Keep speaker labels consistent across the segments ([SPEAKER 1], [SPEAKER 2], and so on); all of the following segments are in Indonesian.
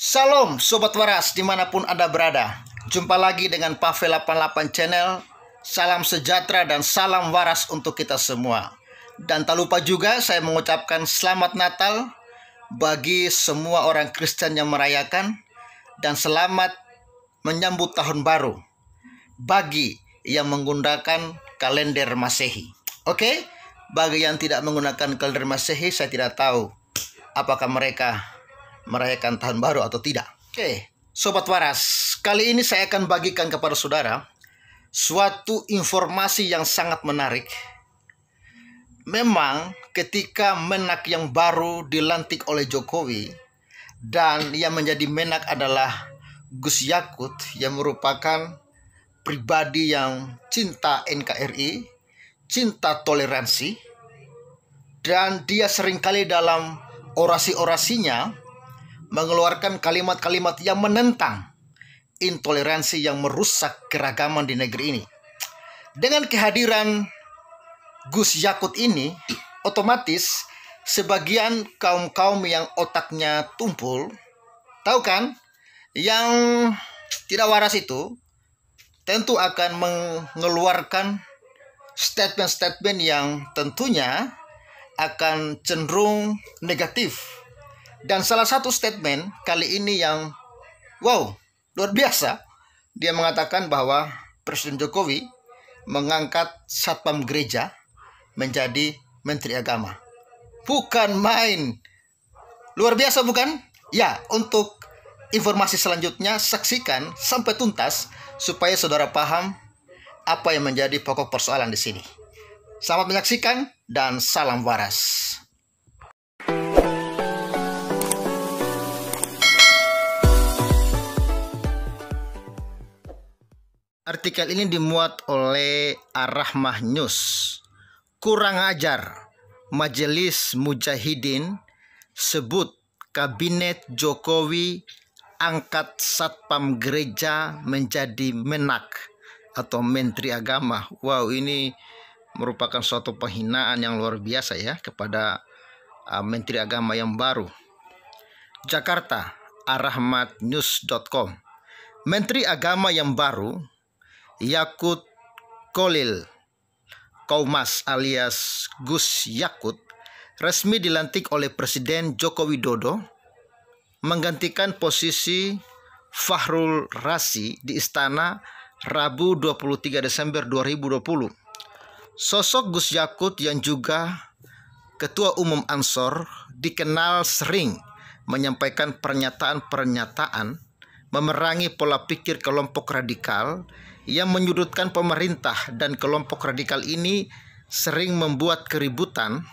[SPEAKER 1] Salam Sobat Waras dimanapun Anda berada Jumpa lagi dengan Pavel 88 Channel Salam sejahtera dan salam waras untuk kita semua Dan tak lupa juga saya mengucapkan selamat Natal Bagi semua orang Kristen yang merayakan Dan selamat menyambut tahun baru Bagi yang menggunakan kalender masehi Oke? Bagi yang tidak menggunakan kalender masehi saya tidak tahu Apakah mereka merayakan tahun baru atau tidak. Oke, sobat waras, kali ini saya akan bagikan kepada saudara suatu informasi yang sangat menarik. Memang ketika menak yang baru dilantik oleh Jokowi dan yang menjadi menak adalah Gus Yakut yang merupakan pribadi yang cinta NKRI, cinta toleransi, dan dia seringkali dalam orasi-orasinya mengeluarkan kalimat-kalimat yang menentang intoleransi yang merusak keragaman di negeri ini. Dengan kehadiran Gus Yakut ini, otomatis sebagian kaum-kaum yang otaknya tumpul, tahu kan, yang tidak waras itu tentu akan mengeluarkan statement-statement yang tentunya akan cenderung negatif dan salah satu statement kali ini yang wow, luar biasa. Dia mengatakan bahwa Presiden Jokowi mengangkat satpam gereja menjadi menteri agama. Bukan main. Luar biasa bukan? Ya, untuk informasi selanjutnya saksikan sampai tuntas supaya saudara paham apa yang menjadi pokok persoalan di sini. Selamat menyaksikan dan salam waras. Artikel ini dimuat oleh ar News. Kurang ajar, Majelis Mujahidin sebut Kabinet Jokowi angkat Satpam Gereja menjadi menak atau Menteri Agama. Wow, ini merupakan suatu penghinaan yang luar biasa ya kepada uh, Menteri Agama yang baru. Jakarta, arahmatnews.com. Menteri Agama yang baru Yakut Kolil Kaumas alias Gus Yakut resmi dilantik oleh Presiden Joko Widodo menggantikan posisi Fahrul Rasi di istana Rabu 23 Desember 2020. Sosok Gus Yakut yang juga Ketua Umum Ansor dikenal sering menyampaikan pernyataan-pernyataan memerangi pola pikir kelompok radikal yang menyudutkan pemerintah dan kelompok radikal ini sering membuat keributan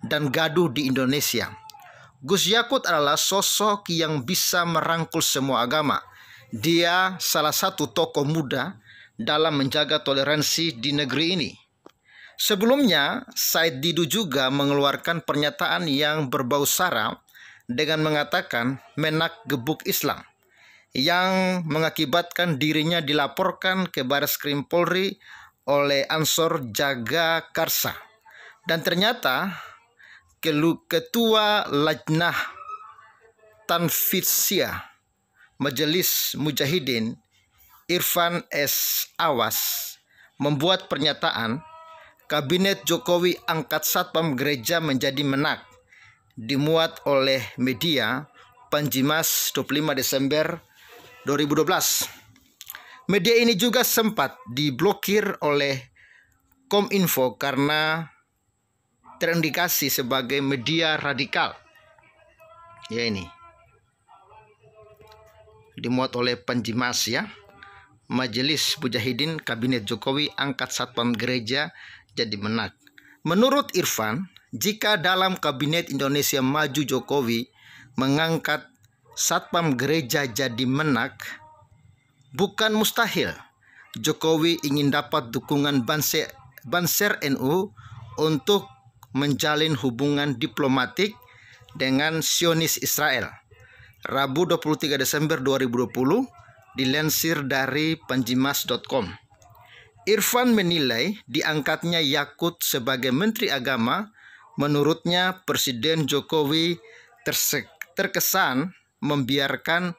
[SPEAKER 1] dan gaduh di Indonesia. Gus Yakut adalah sosok yang bisa merangkul semua agama. Dia salah satu tokoh muda dalam menjaga toleransi di negeri ini. Sebelumnya, Said Didu juga mengeluarkan pernyataan yang berbau sara dengan mengatakan menak gebuk Islam yang mengakibatkan dirinya dilaporkan ke Baris Krim Polri oleh Ansor Jaga Karsa. Dan ternyata Ketua Lajnah Tanfitsia Majelis Mujahidin Irfan S. Awas membuat pernyataan Kabinet Jokowi angkat Satpam Gereja menjadi menak dimuat oleh media Panjimas 25 Desember 2012. Media ini juga sempat diblokir oleh Kominfo karena terindikasi sebagai media radikal. Ya ini. Dimuat oleh Penjimas ya. Majelis Mujahidin Kabinet Jokowi angkat Satpam Gereja jadi menak. Menurut Irfan, jika dalam Kabinet Indonesia Maju Jokowi mengangkat Satpam Gereja jadi menak, bukan mustahil Jokowi ingin dapat dukungan Banser, Banser NU untuk menjalin hubungan diplomatik dengan Sionis Israel. Rabu 23 Desember 2020 dilansir dari panjimas.com. Irfan menilai diangkatnya Yakut sebagai Menteri Agama menurutnya Presiden Jokowi terkesan membiarkan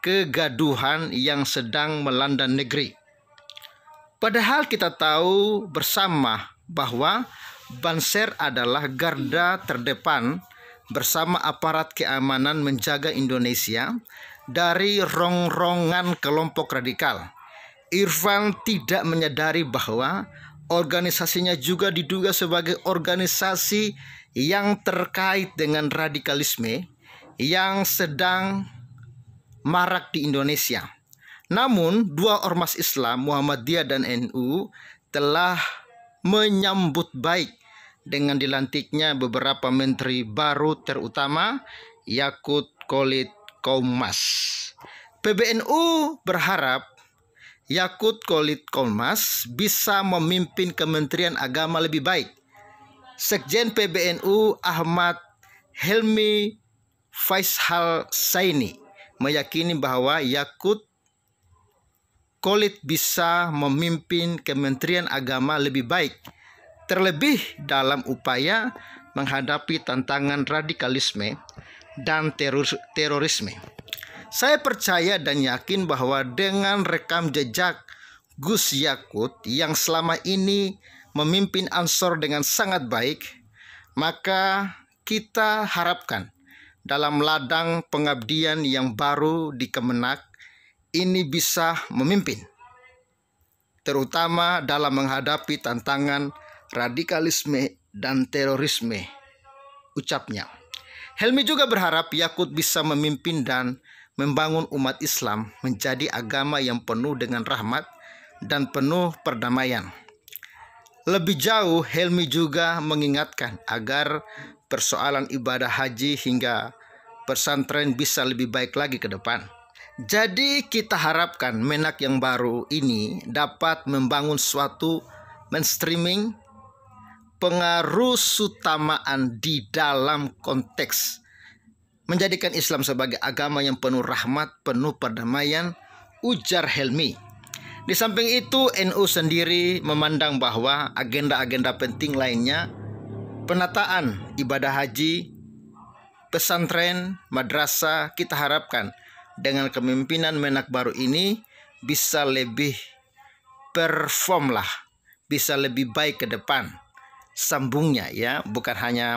[SPEAKER 1] kegaduhan yang sedang melanda negeri. Padahal kita tahu bersama bahwa Banser adalah garda terdepan bersama aparat keamanan menjaga Indonesia dari rongrongan kelompok radikal. Irfan tidak menyadari bahwa organisasinya juga diduga sebagai organisasi yang terkait dengan radikalisme yang sedang marak di Indonesia. Namun, dua ormas Islam, Muhammadiyah dan NU, telah menyambut baik dengan dilantiknya beberapa menteri baru terutama Yakut Kolit Komas. PBNU berharap Yakut Kolit Komas bisa memimpin Kementerian Agama lebih baik. Sekjen PBNU Ahmad Helmi Faishal Saini meyakini bahwa Yakut Kolit bisa memimpin Kementerian Agama lebih baik, terlebih dalam upaya menghadapi tantangan radikalisme dan terorisme. Saya percaya dan yakin bahwa dengan rekam jejak Gus Yakut yang selama ini memimpin Ansor dengan sangat baik, maka kita harapkan dalam ladang pengabdian yang baru di Kemenak ini bisa memimpin, terutama dalam menghadapi tantangan radikalisme dan terorisme, ucapnya. Helmi juga berharap Yakut bisa memimpin dan membangun umat Islam menjadi agama yang penuh dengan rahmat dan penuh perdamaian. Lebih jauh, Helmi juga mengingatkan agar persoalan ibadah haji hingga pesantren bisa lebih baik lagi ke depan. Jadi kita harapkan menak yang baru ini dapat membangun suatu mainstreaming pengaruh sutamaan di dalam konteks menjadikan Islam sebagai agama yang penuh rahmat, penuh perdamaian, ujar Helmi. Di samping itu, NU sendiri memandang bahwa agenda-agenda penting lainnya penataan ibadah haji, pesantren, madrasah kita harapkan dengan kepemimpinan menak baru ini bisa lebih perform lah, bisa lebih baik ke depan. Sambungnya ya, bukan hanya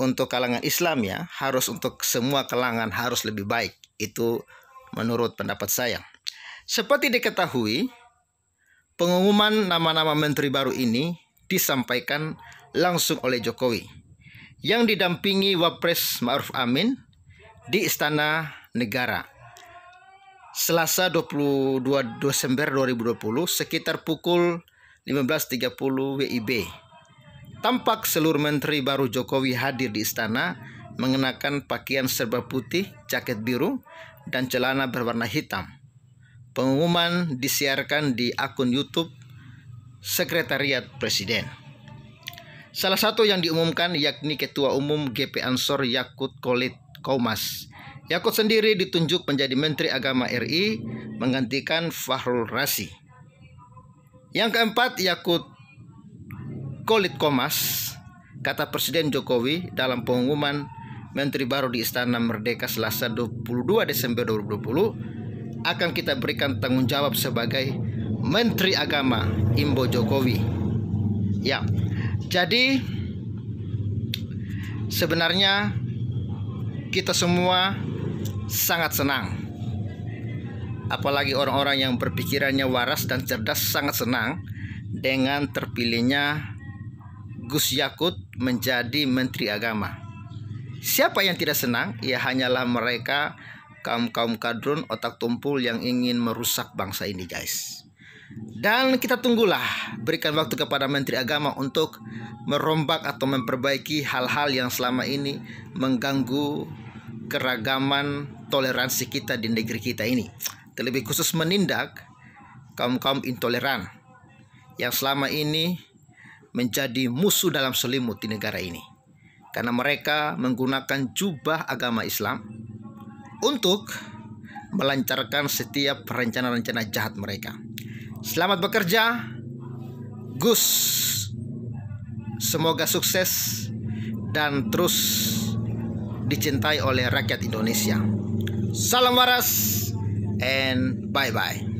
[SPEAKER 1] untuk kalangan Islam ya, harus untuk semua kalangan harus lebih baik. Itu menurut pendapat saya. Seperti diketahui, pengumuman nama-nama menteri baru ini disampaikan langsung oleh Jokowi yang didampingi Wapres Ma'ruf Amin di Istana Negara. Selasa 22 Desember 2020 sekitar pukul 15.30 WIB. Tampak seluruh menteri baru Jokowi hadir di istana mengenakan pakaian serba putih, jaket biru, dan celana berwarna hitam. Pengumuman disiarkan di akun YouTube Sekretariat Presiden. Salah satu yang diumumkan yakni Ketua Umum GP Ansor Yakut Kolit Kaumas. Yakut sendiri ditunjuk menjadi Menteri Agama RI menggantikan Fahrul Rasi. Yang keempat, Yakut Kolit Komas, kata Presiden Jokowi dalam pengumuman Menteri baru di Istana Merdeka Selasa 22 Desember 2020 akan kita berikan tanggung jawab sebagai Menteri Agama Imbo Jokowi. Ya, jadi sebenarnya kita semua sangat senang. Apalagi orang-orang yang berpikirannya waras dan cerdas sangat senang dengan terpilihnya Gus Yakut menjadi Menteri Agama. Siapa yang tidak senang? Ya hanyalah mereka kaum-kaum kadrun otak tumpul yang ingin merusak bangsa ini, guys. Dan kita tunggulah, berikan waktu kepada Menteri Agama untuk merombak atau memperbaiki hal-hal yang selama ini mengganggu keragaman toleransi kita di negeri kita ini. Terlebih khusus menindak kaum-kaum intoleran yang selama ini menjadi musuh dalam selimut di negara ini. Karena mereka menggunakan jubah agama Islam untuk melancarkan setiap rencana-rencana jahat mereka. Selamat bekerja, Gus. Semoga sukses dan terus dicintai oleh rakyat Indonesia. Salam waras and bye-bye.